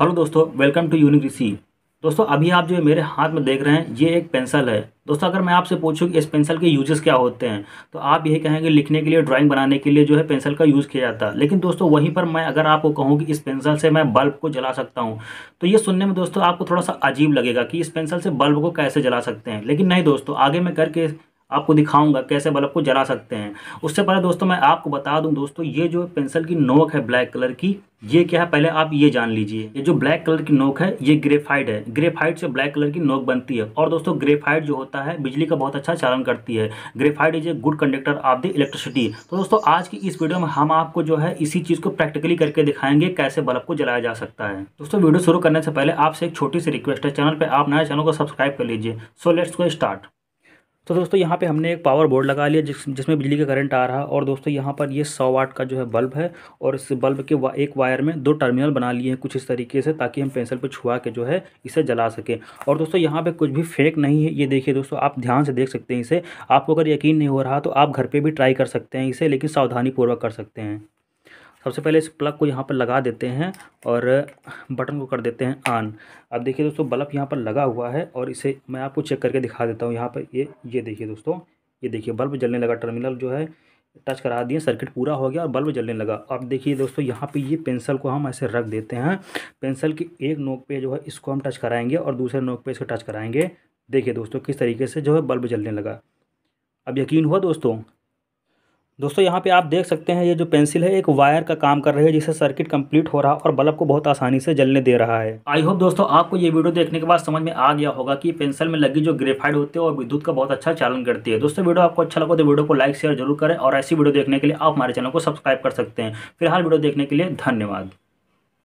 hello दोस्तों welcome to unique सी दोस्तों अभी आप जो है मेरे हाथ में देख रहे हैं ये एक पेंसिल है दोस्तों अगर मैं आपसे पूछूं कि इस पेंसिल के यूजेस क्या होते हैं तो आप यही कहेंगे लिखने के लिए ड्राइंग बनाने के लिए जो है पेंसिल का यूज़ किया जाता है लेकिन दोस्तों वहीं पर मैं अगर आपको कहूँ कि इस पेंसिल से मैं बल्ब को जला सकता हूँ तो ये सुनने में दोस्तों आपको थोड़ा सा अजीब लगेगा कि इस पेंसिल से बल्ब को कैसे जला सकते हैं लेकिन नहीं दोस्तों आगे मैं करके आपको दिखाऊंगा कैसे बल्ब को जला सकते हैं उससे पहले दोस्तों मैं आपको बता दूं दोस्तों ये जो पेंसिल की नोक है ब्लैक कलर की ये क्या है पहले आप ये जान लीजिए ये जो ब्लैक कलर की नोक है ये ग्रेफाइट है ग्रेफाइट से ब्लैक कलर की नोक बनती है और दोस्तों ग्रेफाइट जो होता है बिजली का बहुत अच्छा चालन करती है graphite is a good conductor of the electricity तो दोस्तों आज की इस वीडियो में हम आपको जो है इसी चीज़ को प्रैक्टिकली करके दिखाएंगे कैसे बल्ब को जलाया जा सकता है दोस्तों वीडियो शुरू करने से पहले आपसे एक छोटी सी रिक्वेस्ट है चैनल पर आप नया चैनल को सब्सक्राइब कर लीजिए सो लेट्स को स्टार्ट तो दोस्तों यहाँ पे हमने एक पावर बोर्ड लगा लिया जिस जिसमें बिजली का करंट आ रहा और दोस्तों यहाँ पर ये सौ वाट का जो है बल्ब है और इस बल्ब के वा, एक वायर में दो टर्मिनल बना लिए हैं कुछ इस तरीके से ताकि हम पेंसिल पे छुआ के जो है इसे जला सकें और दोस्तों यहाँ पे कुछ भी फेक नहीं है ये देखिए दोस्तों आप ध्यान से देख सकते हैं इसे आपको अगर यकीन नहीं हो रहा तो आप घर पर भी ट्राई कर सकते हैं इसे लेकिन सावधानीपूर्वक कर सकते हैं सबसे पहले इस प्लग को यहाँ पर लगा देते हैं और बटन को कर देते हैं ऑन अब देखिए दोस्तों बल्ब यहाँ पर लगा हुआ है और इसे मैं आपको चेक करके दिखा देता हूँ यहाँ पर ये ये देखिए दोस्तों ये देखिए बल्ब जलने लगा टर्मिनल जो है टच करा दिए सर्किट पूरा हो गया और बल्ब जलने लगा अब देखिए दोस्तों यहाँ पे ये पेंसिल को हम ऐसे रख देते हैं पेंसिल की एक नोक पे जो है इसको हम टच कराएंगे और दूसरे नोक पे इसको टच कराएंगे देखिए दोस्तों किस तरीके से जो है बल्ब जलने लगा अब यकीन हुआ दोस्तों दोस्तों यहाँ पे आप देख सकते हैं ये जो पेंसिल है एक वायर का काम कर रही है जिससे सर्किट कंप्लीट हो रहा है और बल्ब को बहुत आसानी से जलने दे रहा है आई होप दोस्तों आपको ये वीडियो देखने के बाद समझ में आ गया होगा कि पेंसिल में लगी जो ग्रेफाइड होती है और विद्युत का बहुत अच्छा चालन करती है दोस्तों वीडियो आपको अच्छा लगा तो वीडियो को लाइक शेयर जरूर करें और ऐसी वीडियो देखने के लिए आप हमारे चैनल को सब्सक्राइब कर सकते हैं फिलहाल वीडियो देखने के लिए धन्यवाद